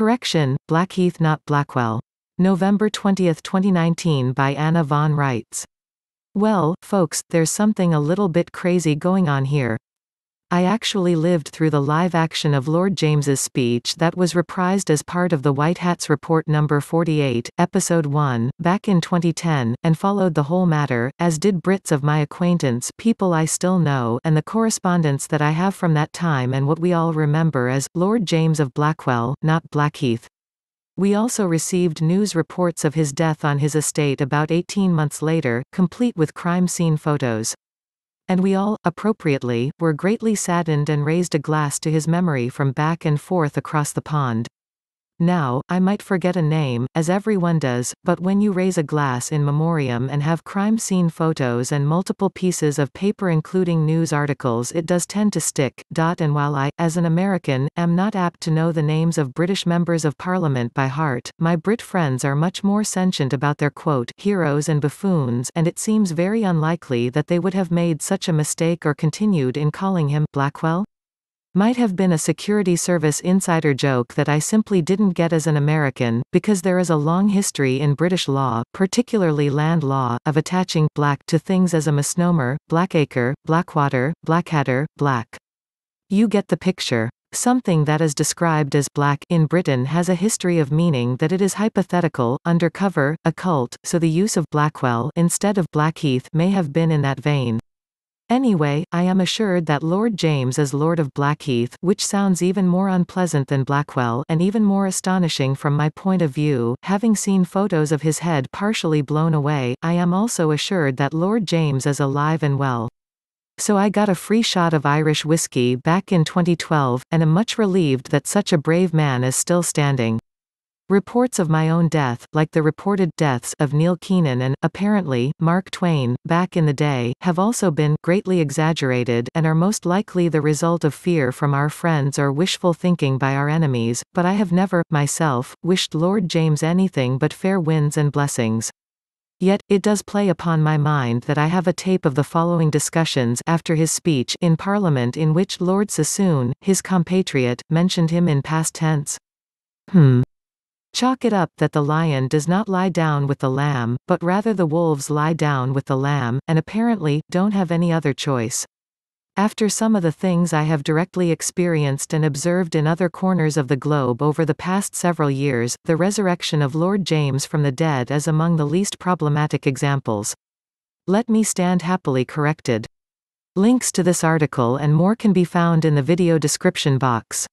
Correction, Blackheath not Blackwell. November 20, 2019 by Anna Von Wrights. Well, folks, there's something a little bit crazy going on here. I actually lived through the live action of Lord James's speech that was reprised as part of the White Hats Report No. 48, Episode 1, back in 2010, and followed the whole matter, as did Brits of my acquaintance people I still know and the correspondence that I have from that time and what we all remember as, Lord James of Blackwell, not Blackheath. We also received news reports of his death on his estate about 18 months later, complete with crime scene photos and we all, appropriately, were greatly saddened and raised a glass to his memory from back and forth across the pond. Now, I might forget a name, as everyone does, but when you raise a glass in memoriam and have crime scene photos and multiple pieces of paper including news articles it does tend to stick. Dot and while I, as an American, am not apt to know the names of British members of parliament by heart, my Brit friends are much more sentient about their quote, heroes and buffoons and it seems very unlikely that they would have made such a mistake or continued in calling him, Blackwell? Might have been a security service insider joke that I simply didn't get as an American, because there is a long history in British law, particularly land law, of attaching black to things as a misnomer, blackacre, blackwater, blackadder, black. You get the picture. Something that is described as black in Britain has a history of meaning that it is hypothetical, undercover, occult, so the use of Blackwell instead of Blackheath may have been in that vein. Anyway, I am assured that Lord James is Lord of Blackheath, which sounds even more unpleasant than Blackwell, and even more astonishing from my point of view, having seen photos of his head partially blown away, I am also assured that Lord James is alive and well. So I got a free shot of Irish whiskey back in 2012, and am much relieved that such a brave man is still standing. Reports of my own death, like the reported deaths of Neil Keenan and, apparently, Mark Twain, back in the day, have also been greatly exaggerated and are most likely the result of fear from our friends or wishful thinking by our enemies, but I have never, myself, wished Lord James anything but fair winds and blessings. Yet, it does play upon my mind that I have a tape of the following discussions after his speech in Parliament in which Lord Sassoon, his compatriot, mentioned him in past tense. Hmm. Chalk it up that the lion does not lie down with the lamb, but rather the wolves lie down with the lamb, and apparently, don't have any other choice. After some of the things I have directly experienced and observed in other corners of the globe over the past several years, the resurrection of Lord James from the dead is among the least problematic examples. Let me stand happily corrected. Links to this article and more can be found in the video description box.